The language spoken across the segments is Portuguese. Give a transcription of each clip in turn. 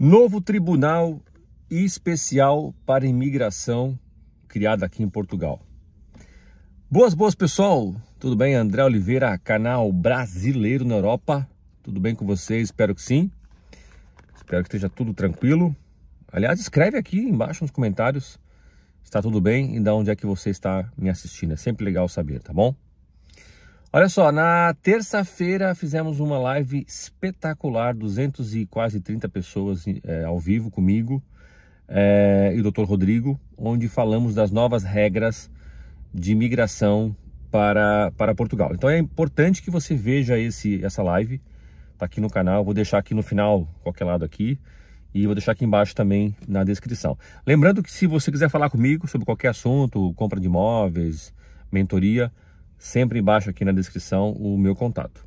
Novo Tribunal Especial para Imigração criado aqui em Portugal. Boas, boas pessoal, tudo bem? André Oliveira, canal brasileiro na Europa, tudo bem com vocês? Espero que sim, espero que esteja tudo tranquilo. Aliás, escreve aqui embaixo nos comentários se está tudo bem e de onde é que você está me assistindo, é sempre legal saber, tá bom? Olha só, na terça-feira fizemos uma live espetacular, 200 e quase 30 pessoas é, ao vivo comigo é, e o Dr. Rodrigo, onde falamos das novas regras de migração para, para Portugal. Então é importante que você veja esse essa live, tá aqui no canal, vou deixar aqui no final, qualquer lado aqui, e vou deixar aqui embaixo também na descrição. Lembrando que se você quiser falar comigo sobre qualquer assunto, compra de imóveis, mentoria, sempre embaixo aqui na descrição o meu contato.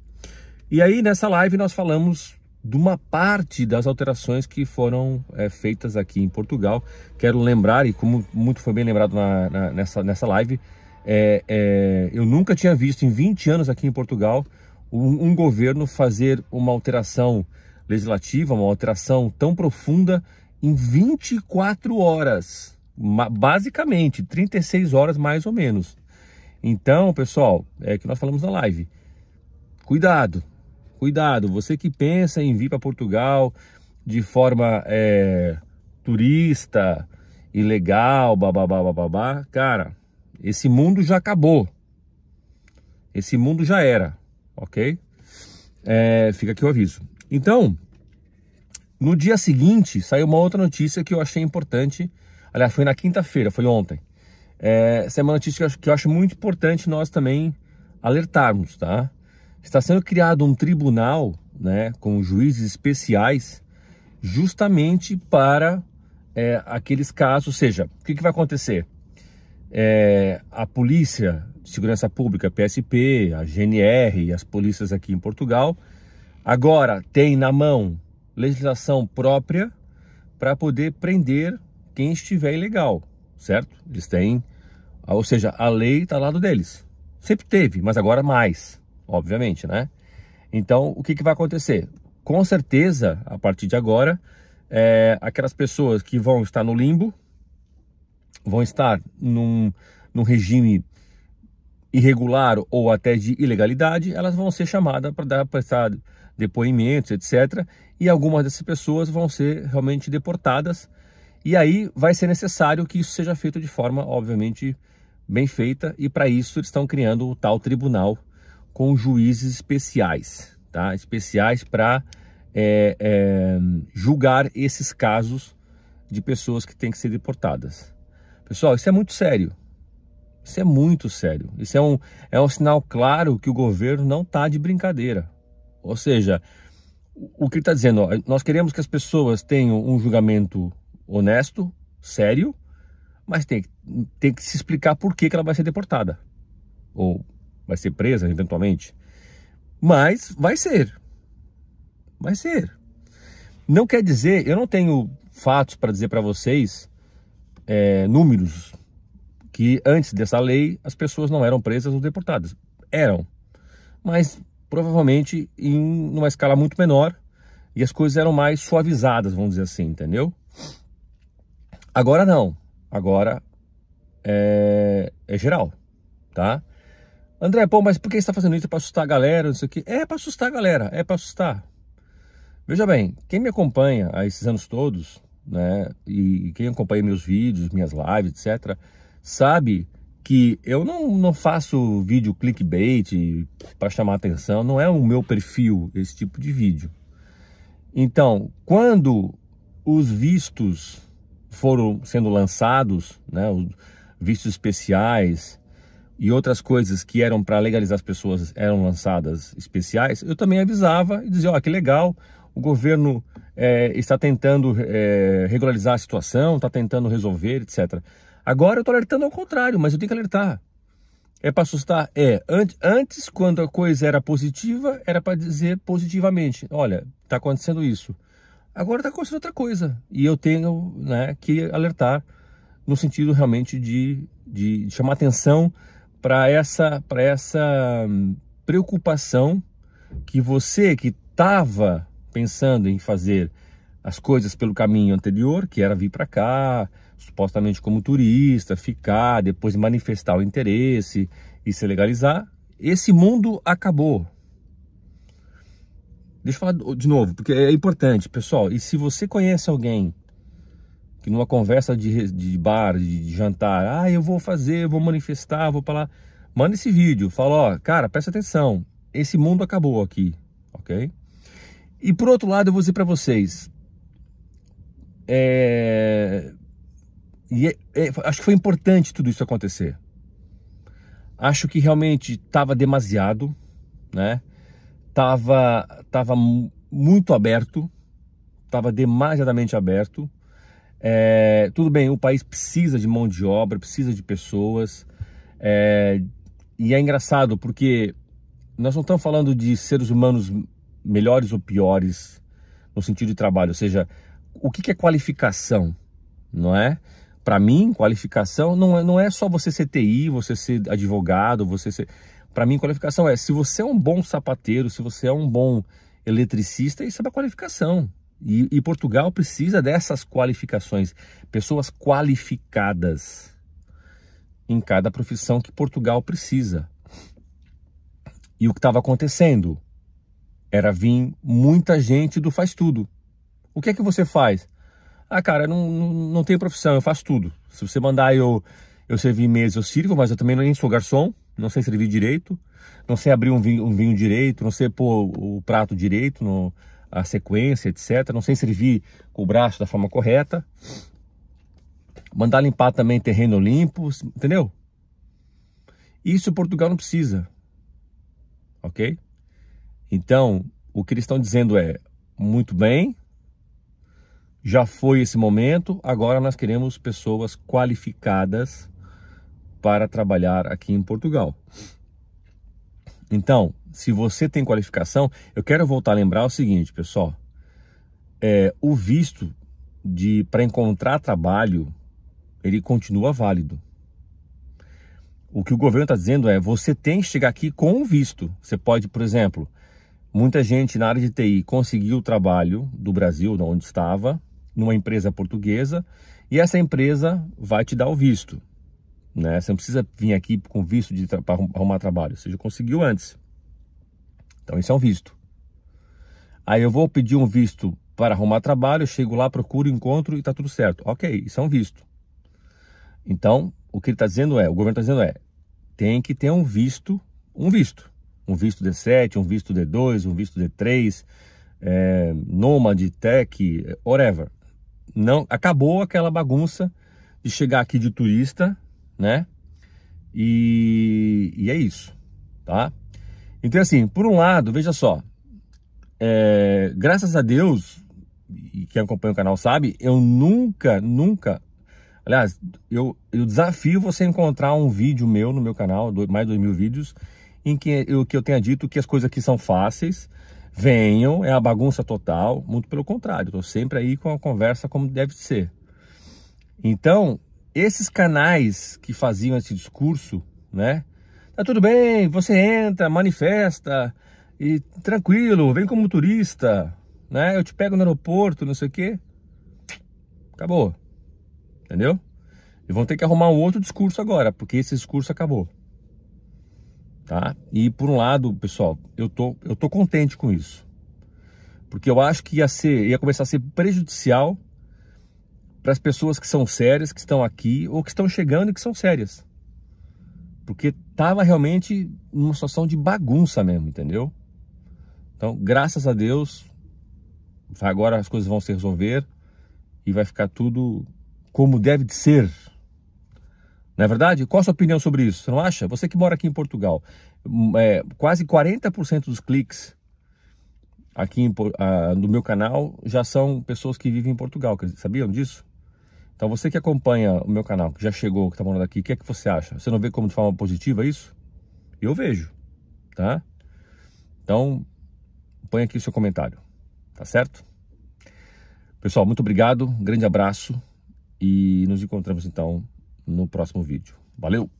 E aí nessa live nós falamos de uma parte das alterações que foram é, feitas aqui em Portugal. Quero lembrar, e como muito foi bem lembrado na, na, nessa, nessa live, é, é, eu nunca tinha visto em 20 anos aqui em Portugal um, um governo fazer uma alteração legislativa, uma alteração tão profunda em 24 horas, basicamente 36 horas mais ou menos. Então, pessoal, é que nós falamos na live. Cuidado, cuidado. Você que pensa em vir para Portugal de forma é, turista, ilegal, bababá, bababá, cara, esse mundo já acabou. Esse mundo já era, ok? É, fica aqui o aviso. Então, no dia seguinte, saiu uma outra notícia que eu achei importante. Aliás, foi na quinta-feira, foi ontem é, essa é uma notícia que eu, acho, muito importante nós também alertarmos, tá? Está sendo criado um tribunal, né, com juízes especiais, justamente para é, aqueles casos, ou seja, o que, que vai acontecer? É, a Polícia de Segurança Pública, PSP, a GNR e as polícias aqui em Portugal, agora tem na mão legislação própria para poder prender quem estiver ilegal certo? Eles têm, ah, ou seja, a lei está ao lado deles. Sempre teve, mas agora mais, obviamente, né? Então, o que, que vai acontecer? Com certeza, a partir de agora, é, aquelas pessoas que vão estar no limbo, vão estar num, num regime irregular ou até de ilegalidade, elas vão ser chamadas para dar prestar depoimentos, etc. E algumas dessas pessoas vão ser realmente deportadas e aí vai ser necessário que isso seja feito de forma, obviamente, bem feita, e para isso eles estão criando o tal tribunal com juízes especiais, tá? especiais para é, é, julgar esses casos de pessoas que têm que ser deportadas. Pessoal, isso é muito sério. Isso é muito sério. Isso é um, é um sinal claro que o governo não está de brincadeira. Ou seja, o que ele está dizendo, ó, nós queremos que as pessoas tenham um julgamento honesto, sério, mas tem, tem que se explicar por que, que ela vai ser deportada. Ou vai ser presa, eventualmente. Mas vai ser. Vai ser. Não quer dizer, eu não tenho fatos para dizer para vocês, é, números, que antes dessa lei as pessoas não eram presas ou deportadas. Eram. Mas provavelmente em uma escala muito menor e as coisas eram mais suavizadas, vamos dizer assim, entendeu? Agora não. Agora é, é geral, tá? André, pô, mas por que você está fazendo isso? É para assustar a galera, não sei o quê. É para assustar a galera, é para assustar. Veja bem, quem me acompanha há esses anos todos, né, e quem acompanha meus vídeos, minhas lives, etc., sabe que eu não, não faço vídeo clickbait para chamar atenção, não é o meu perfil esse tipo de vídeo. Então, quando os vistos foram sendo lançados, né, vistos especiais e outras coisas que eram para legalizar as pessoas eram lançadas especiais, eu também avisava e dizia, ó, oh, que legal, o governo é, está tentando é, regularizar a situação, está tentando resolver, etc. Agora eu estou alertando ao contrário, mas eu tenho que alertar. É para assustar? É. Antes, quando a coisa era positiva, era para dizer positivamente: olha, está acontecendo isso. Agora está acontecendo outra coisa e eu tenho né, que alertar no sentido realmente de, de chamar atenção para essa, essa hum, preocupação que você que estava pensando em fazer as coisas pelo caminho anterior, que era vir para cá, supostamente como turista, ficar, depois manifestar o interesse e se legalizar, esse mundo acabou. Deixa eu falar de novo, porque é importante, pessoal. E se você conhece alguém que numa conversa de, de bar, de, jantar, ah, eu vou fazer, vou manifestar, vou falar, manda esse vídeo, fala, ó, cara, presta atenção, esse mundo acabou aqui, ok? E por outro lado, eu vou dizer para vocês, é... É, é, acho que foi importante tudo isso acontecer. Acho que realmente estava demasiado, né? estava tava muito aberto, estava demasiadamente aberto. É, tudo bem, o país precisa de mão de obra, precisa de pessoas. É, e é engraçado porque nós não estamos falando de seres humanos melhores ou piores no sentido de trabalho, ou seja, o que é qualificação, não é? Para mim, qualificação não é, não é só você ser TI, você ser advogado, você ser. Para mim, qualificação é se você é um bom sapateiro, se você é um bom eletricista, isso é uma qualificação. E, e Portugal precisa dessas qualificações, pessoas qualificadas em cada profissão que Portugal precisa. E o que estava acontecendo era vir muita gente do faz tudo. O que é que você faz? Ah, cara, não, não, tenho profissão, eu faço tudo. Se você mandar eu, eu servir mesa, eu sirvo, mas eu também nem sou garçom, não sei servir direito, não sei abrir um vinho, um vinho direito, não sei pôr o prato direito, no, a sequência, etc. Não sei servir com o braço da forma correta. Mandar limpar também terreno limpo, entendeu? Isso Portugal não precisa, ok? Então, o que eles estão dizendo é, muito bem, já foi esse momento, agora nós queremos pessoas qualificadas para trabalhar aqui em Portugal. Então, se você tem qualificação, eu quero voltar a lembrar o seguinte, pessoal: é, o visto de para encontrar trabalho ele continua válido. O que o governo está dizendo é você tem que chegar aqui com o visto. Você pode, por exemplo, muita gente na área de TI conseguiu o trabalho do Brasil, de onde estava, numa empresa portuguesa, e essa empresa vai te dar o visto. Né? Você não precisa vir aqui com visto para arrumar trabalho. Você já conseguiu antes. Então isso é um visto. Aí eu vou pedir um visto para arrumar trabalho, chego lá, procuro, encontro e está tudo certo. Ok, isso é um visto. Então, o que ele está dizendo é, o governo está dizendo é, tem que ter um visto, um visto. Um visto D7, um visto D2, um visto D3, é, Nomad, Tech, whatever. Não, acabou aquela bagunça de chegar aqui de turista, né? E, e é isso, tá? Então, assim, por um lado, veja só, é, graças a Deus, e quem acompanha o canal sabe, eu nunca, nunca, aliás, eu, eu desafio você encontrar um vídeo meu no meu canal, mais de dois mil vídeos, em que eu, que eu tenha dito que as coisas aqui são fáceis, venham, é a bagunça total, muito pelo contrário, estou sempre aí com a conversa como deve ser. Então, esses canais que faziam esse discurso, né? Tá tudo bem, você entra, manifesta e tranquilo, vem como turista, né? Eu te pego no aeroporto, não sei o quê. Acabou. Entendeu? E vão ter que arrumar um outro discurso agora, porque esse discurso acabou. Tá? E por um lado, pessoal, eu tô eu tô contente com isso. Porque eu acho que ia ser ia começar a ser prejudicial para as pessoas que são sérias, que estão aqui ou que estão chegando e que são sérias. Porque estava realmente numa situação de bagunça mesmo, entendeu? Então, graças a Deus, agora as coisas vão se resolver e vai ficar tudo como deve de ser. Não é verdade? Qual a sua opinião sobre isso? Você não acha? Você que mora aqui em Portugal, hum, é, quase 40% dos cliques aqui em, no ah, meu canal já são pessoas que vivem em Portugal. Sabiam disso? Então você que acompanha o meu canal, que já chegou, que está morando aqui, o que é que você acha? Você não vê como de forma positiva isso? Eu vejo, tá? Então, põe aqui o seu comentário, tá certo? Pessoal, muito obrigado, um grande abraço e nos encontramos então no próximo vídeo. Valeu!